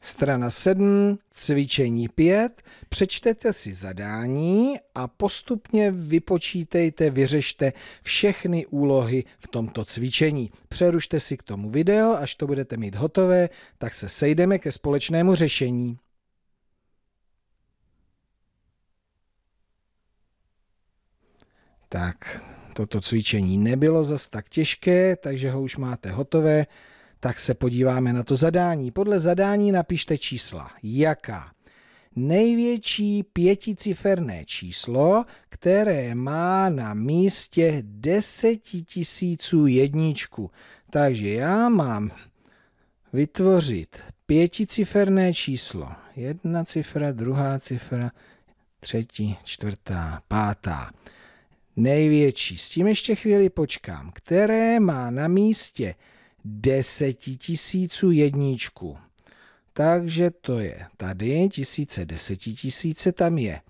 Strana 7, cvičení 5, přečtete si zadání a postupně vypočítejte, vyřešte všechny úlohy v tomto cvičení. Přerušte si k tomu video, až to budete mít hotové, tak se sejdeme ke společnému řešení. Tak, toto cvičení nebylo zas tak těžké, takže ho už máte hotové. Tak se podíváme na to zadání. Podle zadání napište čísla. Jaká? Největší pěticiferné číslo, které má na místě desetitisíců jedničku. Takže já mám vytvořit pěticiferné číslo. Jedna cifra, druhá cifra, třetí, čtvrtá, pátá. Největší. S tím ještě chvíli počkám. Které má na místě desetitisíců jedničku. Takže to je tady, tisíce, desetitisíce, tam je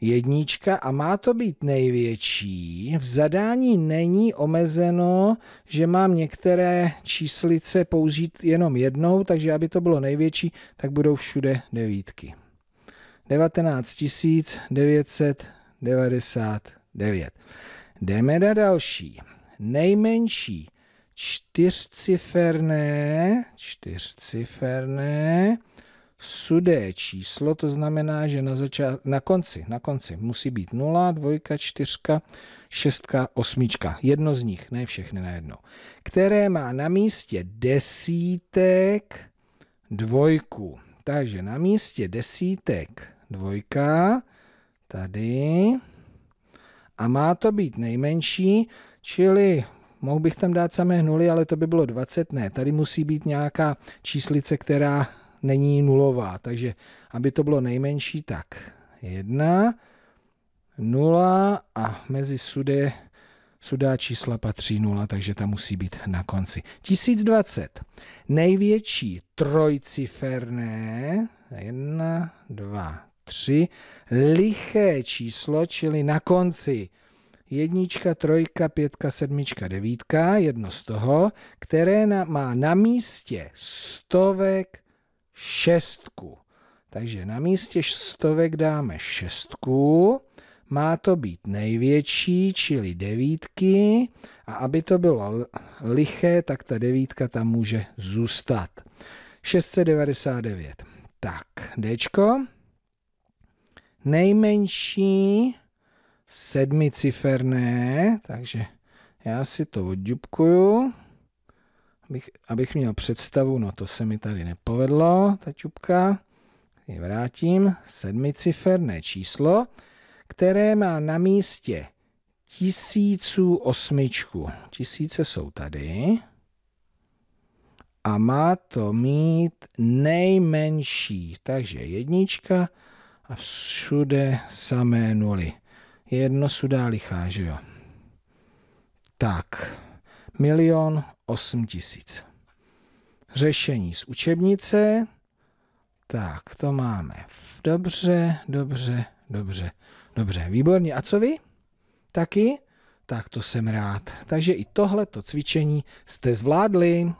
jednička a má to být největší. V zadání není omezeno, že mám některé číslice použít jenom jednou, takže aby to bylo největší, tak budou všude devítky. 19 999. Jdeme na další. Nejmenší čtyřciferné, čtyřciferné sudé číslo, to znamená, že na, zača- na konci, na konci musí být 0, 2, 4, 6, 8. Jedno z nich, ne všechny najednou. Které má na místě desítek dvojku. Takže na místě desítek dvojka, tady, a má to být nejmenší, čili Mohl bych tam dát samé nuly, ale to by bylo 20, ne. Tady musí být nějaká číslice, která není nulová, takže aby to bylo nejmenší, tak 1, 0 a mezi sudy sudá čísla patří 0, takže ta musí být na konci. 1020. Největší trojciferné 1, 2, 3 liché číslo, čili na konci jednička, trojka, pětka, sedmička, devítka, jedno z toho, které na, má na místě stovek šestku. Takže na místě stovek dáme šestku, má to být největší, čili devítky a aby to bylo liché, tak ta devítka tam může zůstat. 699. Tak, Dčko. Nejmenší sedmiciferné, takže já si to odďubkuju, abych, abych měl představu, no to se mi tady nepovedlo, ta čupka. Je vrátím, sedmiciferné číslo, které má na místě tisíců osmičku. Tisíce jsou tady. A má to mít nejmenší. Takže jednička a všude samé nuly je jedno sudá lichá, že jo? Tak, milion osm tisíc. Řešení z učebnice. Tak, to máme. Dobře, dobře, dobře, dobře. Výborně. A co vy? Taky? Tak to jsem rád. Takže i tohleto cvičení jste zvládli.